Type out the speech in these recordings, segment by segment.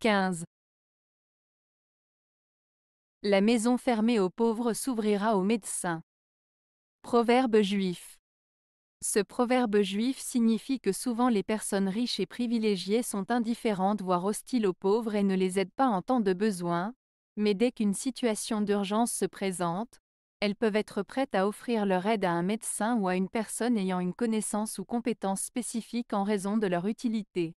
15. La maison fermée aux pauvres s'ouvrira aux médecins. Proverbe juif. Ce proverbe juif signifie que souvent les personnes riches et privilégiées sont indifférentes voire hostiles aux pauvres et ne les aident pas en temps de besoin, mais dès qu'une situation d'urgence se présente, elles peuvent être prêtes à offrir leur aide à un médecin ou à une personne ayant une connaissance ou compétence spécifique en raison de leur utilité.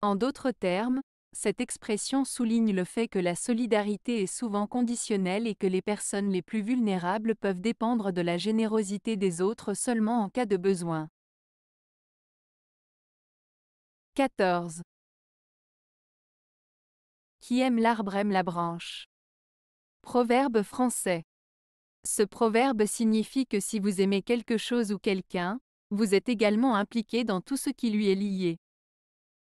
En d'autres termes, cette expression souligne le fait que la solidarité est souvent conditionnelle et que les personnes les plus vulnérables peuvent dépendre de la générosité des autres seulement en cas de besoin. 14. Qui aime l'arbre aime la branche. Proverbe français. Ce proverbe signifie que si vous aimez quelque chose ou quelqu'un, vous êtes également impliqué dans tout ce qui lui est lié.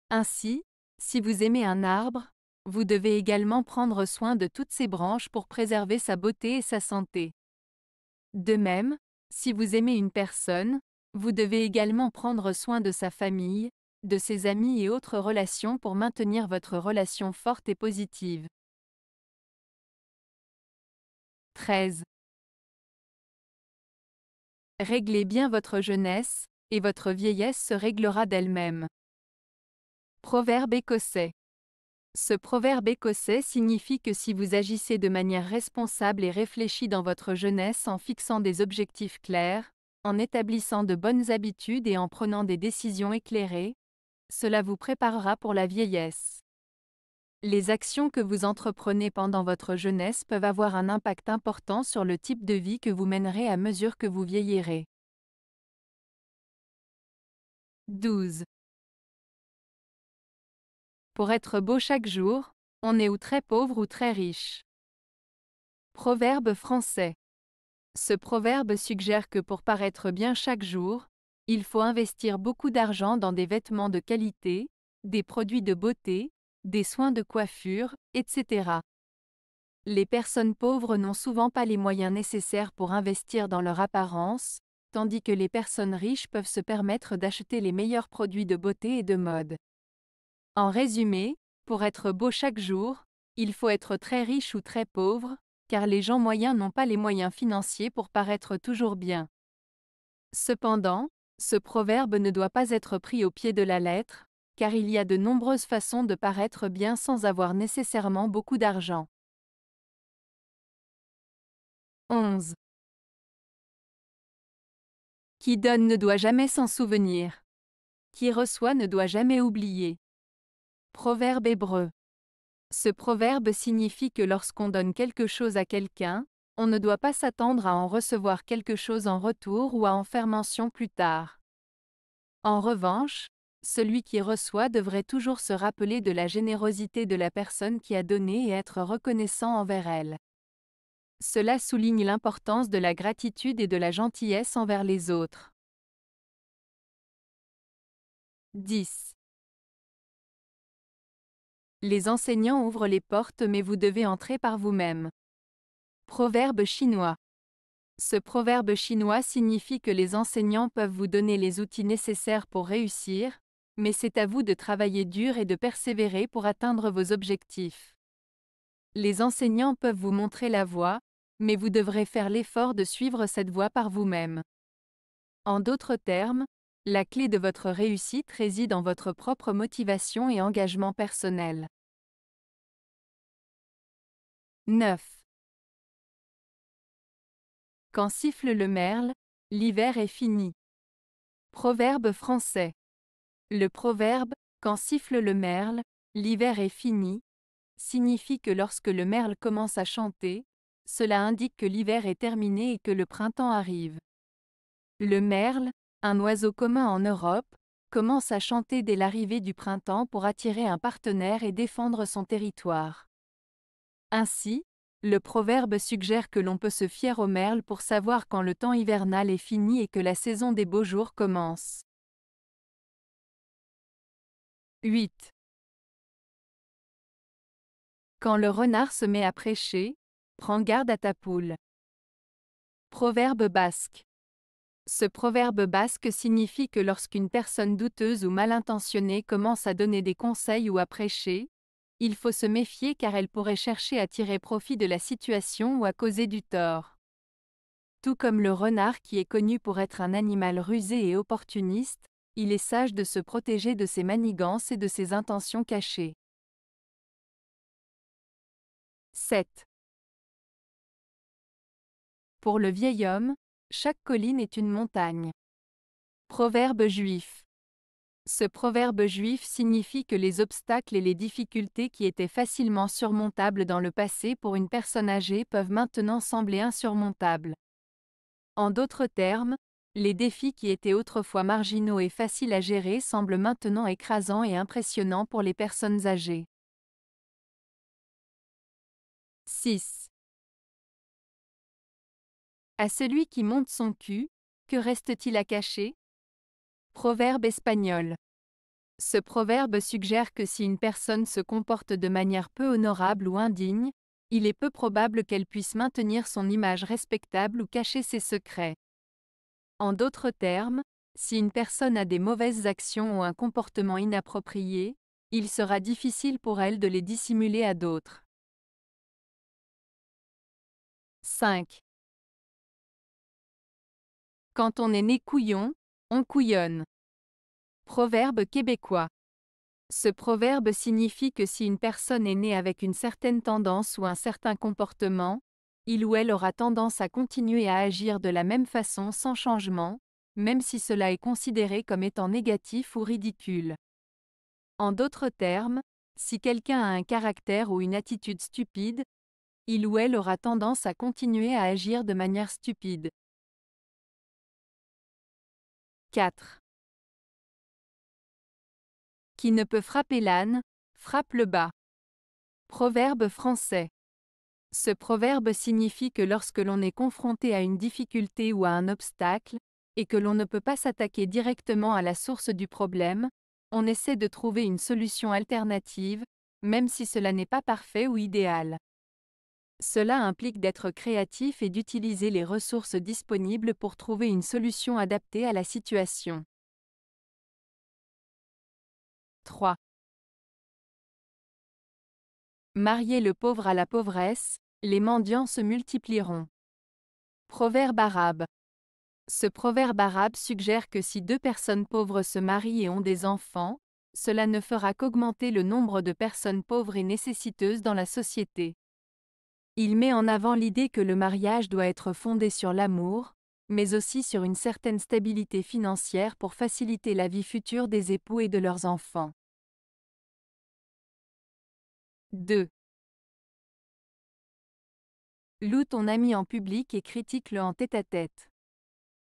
Ainsi, si vous aimez un arbre, vous devez également prendre soin de toutes ses branches pour préserver sa beauté et sa santé. De même, si vous aimez une personne, vous devez également prendre soin de sa famille, de ses amis et autres relations pour maintenir votre relation forte et positive. 13. Réglez bien votre jeunesse, et votre vieillesse se réglera d'elle-même. Proverbe écossais. Ce proverbe écossais signifie que si vous agissez de manière responsable et réfléchie dans votre jeunesse en fixant des objectifs clairs, en établissant de bonnes habitudes et en prenant des décisions éclairées, cela vous préparera pour la vieillesse. Les actions que vous entreprenez pendant votre jeunesse peuvent avoir un impact important sur le type de vie que vous mènerez à mesure que vous vieillirez. 12. Pour être beau chaque jour, on est ou très pauvre ou très riche. Proverbe français. Ce proverbe suggère que pour paraître bien chaque jour, il faut investir beaucoup d'argent dans des vêtements de qualité, des produits de beauté, des soins de coiffure, etc. Les personnes pauvres n'ont souvent pas les moyens nécessaires pour investir dans leur apparence, tandis que les personnes riches peuvent se permettre d'acheter les meilleurs produits de beauté et de mode. En résumé, pour être beau chaque jour, il faut être très riche ou très pauvre, car les gens moyens n'ont pas les moyens financiers pour paraître toujours bien. Cependant, ce proverbe ne doit pas être pris au pied de la lettre, car il y a de nombreuses façons de paraître bien sans avoir nécessairement beaucoup d'argent. 11. Qui donne ne doit jamais s'en souvenir. Qui reçoit ne doit jamais oublier. Proverbe hébreu. Ce proverbe signifie que lorsqu'on donne quelque chose à quelqu'un, on ne doit pas s'attendre à en recevoir quelque chose en retour ou à en faire mention plus tard. En revanche, celui qui reçoit devrait toujours se rappeler de la générosité de la personne qui a donné et être reconnaissant envers elle. Cela souligne l'importance de la gratitude et de la gentillesse envers les autres. 10. Les enseignants ouvrent les portes mais vous devez entrer par vous-même. Proverbe chinois. Ce proverbe chinois signifie que les enseignants peuvent vous donner les outils nécessaires pour réussir, mais c'est à vous de travailler dur et de persévérer pour atteindre vos objectifs. Les enseignants peuvent vous montrer la voie, mais vous devrez faire l'effort de suivre cette voie par vous-même. En d'autres termes, la clé de votre réussite réside en votre propre motivation et engagement personnel. 9. Quand siffle le merle, l'hiver est fini. Proverbe français. Le proverbe Quand siffle le merle, l'hiver est fini signifie que lorsque le merle commence à chanter, cela indique que l'hiver est terminé et que le printemps arrive. Le merle, un oiseau commun en Europe, commence à chanter dès l'arrivée du printemps pour attirer un partenaire et défendre son territoire. Ainsi, le proverbe suggère que l'on peut se fier aux merles pour savoir quand le temps hivernal est fini et que la saison des beaux jours commence. 8. Quand le renard se met à prêcher, prends garde à ta poule. Proverbe basque. Ce proverbe basque signifie que lorsqu'une personne douteuse ou mal intentionnée commence à donner des conseils ou à prêcher, il faut se méfier car elle pourrait chercher à tirer profit de la situation ou à causer du tort. Tout comme le renard qui est connu pour être un animal rusé et opportuniste, il est sage de se protéger de ses manigances et de ses intentions cachées. 7. Pour le vieil homme, chaque colline est une montagne. Proverbe juif. Ce proverbe juif signifie que les obstacles et les difficultés qui étaient facilement surmontables dans le passé pour une personne âgée peuvent maintenant sembler insurmontables. En d'autres termes, les défis qui étaient autrefois marginaux et faciles à gérer semblent maintenant écrasants et impressionnants pour les personnes âgées. 6. À celui qui monte son cul, que reste-t-il à cacher Proverbe espagnol. Ce proverbe suggère que si une personne se comporte de manière peu honorable ou indigne, il est peu probable qu'elle puisse maintenir son image respectable ou cacher ses secrets. En d'autres termes, si une personne a des mauvaises actions ou un comportement inapproprié, il sera difficile pour elle de les dissimuler à d'autres. 5. Quand on est né couillon, on couillonne. Proverbe québécois. Ce proverbe signifie que si une personne est née avec une certaine tendance ou un certain comportement, il ou elle aura tendance à continuer à agir de la même façon sans changement, même si cela est considéré comme étant négatif ou ridicule. En d'autres termes, si quelqu'un a un caractère ou une attitude stupide, il ou elle aura tendance à continuer à agir de manière stupide. 4. Qui ne peut frapper l'âne, frappe le bas. Proverbe français. Ce proverbe signifie que lorsque l'on est confronté à une difficulté ou à un obstacle, et que l'on ne peut pas s'attaquer directement à la source du problème, on essaie de trouver une solution alternative, même si cela n'est pas parfait ou idéal. Cela implique d'être créatif et d'utiliser les ressources disponibles pour trouver une solution adaptée à la situation. 3. Marier le pauvre à la pauvresse, les mendiants se multiplieront. Proverbe arabe. Ce proverbe arabe suggère que si deux personnes pauvres se marient et ont des enfants, cela ne fera qu'augmenter le nombre de personnes pauvres et nécessiteuses dans la société. Il met en avant l'idée que le mariage doit être fondé sur l'amour, mais aussi sur une certaine stabilité financière pour faciliter la vie future des époux et de leurs enfants. 2. Loue ton ami en public et critique-le en tête-à-tête.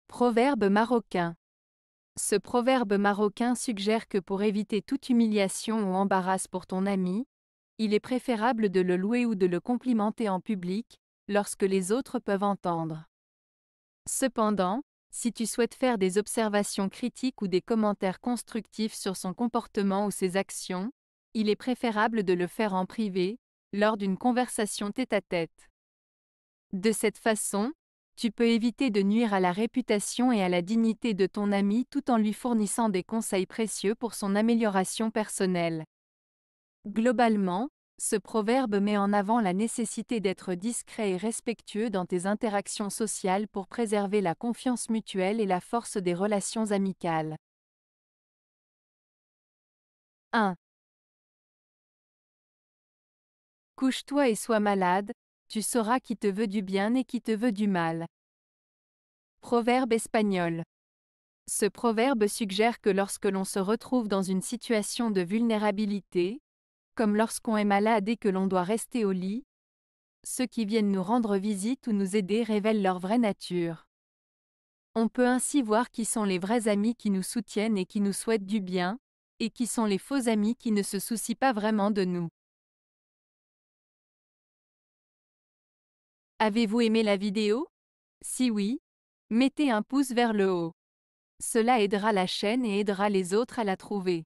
Proverbe marocain. Ce proverbe marocain suggère que pour éviter toute humiliation ou embarras pour ton ami, il est préférable de le louer ou de le complimenter en public, lorsque les autres peuvent entendre. Cependant, si tu souhaites faire des observations critiques ou des commentaires constructifs sur son comportement ou ses actions, il est préférable de le faire en privé, lors d'une conversation tête-à-tête. De cette façon, tu peux éviter de nuire à la réputation et à la dignité de ton ami tout en lui fournissant des conseils précieux pour son amélioration personnelle. Globalement, ce proverbe met en avant la nécessité d'être discret et respectueux dans tes interactions sociales pour préserver la confiance mutuelle et la force des relations amicales. 1. Couche-toi et sois malade, tu sauras qui te veut du bien et qui te veut du mal. Proverbe espagnol. Ce proverbe suggère que lorsque l'on se retrouve dans une situation de vulnérabilité, comme lorsqu'on est malade et que l'on doit rester au lit. Ceux qui viennent nous rendre visite ou nous aider révèlent leur vraie nature. On peut ainsi voir qui sont les vrais amis qui nous soutiennent et qui nous souhaitent du bien, et qui sont les faux amis qui ne se soucient pas vraiment de nous. Avez-vous aimé la vidéo Si oui, mettez un pouce vers le haut. Cela aidera la chaîne et aidera les autres à la trouver.